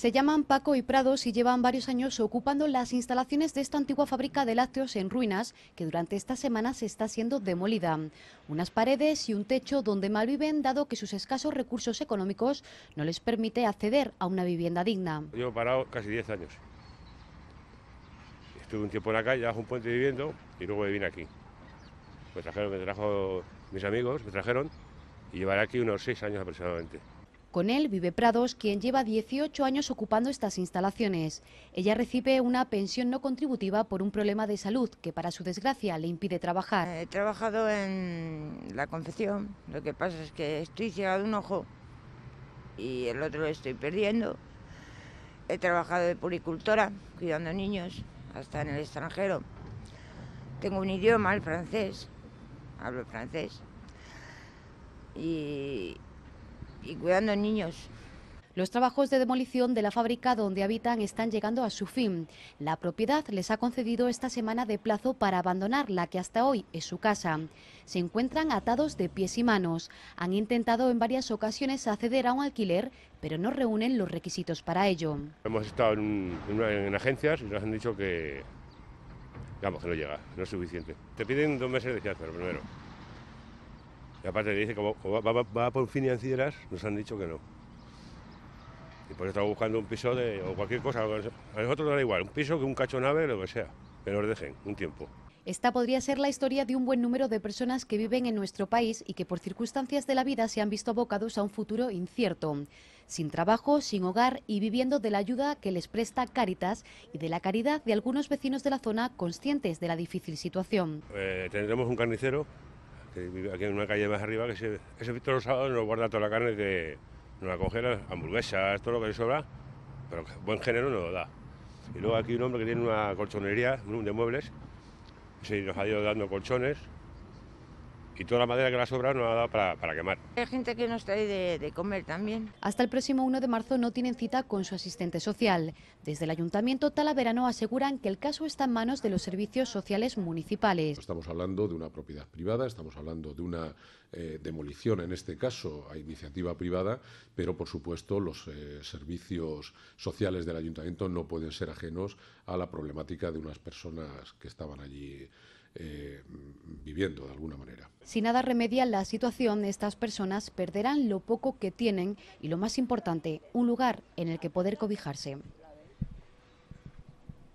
Se llaman Paco y Prados y llevan varios años ocupando las instalaciones de esta antigua fábrica de lácteos en ruinas, que durante esta semana se está siendo demolida. Unas paredes y un techo donde malviven, dado que sus escasos recursos económicos no les permite acceder a una vivienda digna. Yo parado casi 10 años. Estuve un tiempo en la calle, bajo un puente viviendo, y luego vine aquí. Me trajeron, me trajo mis amigos, me trajeron, y llevaré aquí unos 6 años aproximadamente. Con él vive Prados, quien lleva 18 años ocupando estas instalaciones. Ella recibe una pensión no contributiva por un problema de salud que para su desgracia le impide trabajar. Eh, he trabajado en la confección, lo que pasa es que estoy ciega de un ojo y el otro lo estoy perdiendo. He trabajado de puricultora, cuidando niños, hasta en el extranjero. Tengo un idioma, el francés, hablo francés. Y, y cuidando niños. Los trabajos de demolición de la fábrica donde habitan están llegando a su fin. La propiedad les ha concedido esta semana de plazo para abandonar la que hasta hoy es su casa. Se encuentran atados de pies y manos. Han intentado en varias ocasiones acceder a un alquiler, pero no reúnen los requisitos para ello. Hemos estado en, agencias y nos han dicho que, digamos, que no llega, no es suficiente. Te piden dos meses de fianza, primero. Y aparte dice, que va, por financieras, nos han dicho que no. Y por eso estamos buscando un piso de, o cualquier cosa. A nosotros nos da igual, un piso que un cacho nave, lo que sea. Que nos dejen un tiempo. Esta podría ser la historia de un buen número de personas que viven en nuestro país y que por circunstancias de la vida se han visto abocados a un futuro incierto, sin trabajo, sin hogar y viviendo de la ayuda que les presta Cáritas y de la caridad de algunos vecinos de la zona conscientes de la difícil situación. Eh, tendremos un carnicero que vive aquí en una calle más arriba, que se, ese Víctor los sábados nos guarda toda la carne que nos la congela hamburguesas, todo lo que le sobra, pero buen género nos lo da. Y luego aquí un hombre que tiene una colchonería ...un de muebles, se nos ha ido dando colchones, y toda la madera que la ha no la ha dado para, quemar. Hay gente que no está de, de comer también. Hasta el próximo 1 de marzo no tienen cita con su asistente social. Desde el Ayuntamiento Talaverano aseguran que el caso está en manos de los servicios sociales municipales. Estamos hablando de una propiedad privada, estamos hablando de una eh, demolición en este caso a iniciativa privada, pero por supuesto los eh, servicios sociales del Ayuntamiento no pueden ser ajenos a la problemática de unas personas que estaban allí eh, viviendo de alguna manera. Si nada remedia la situación, estas personas perderán lo poco que tienen y, lo más importante, un lugar en el que poder cobijarse.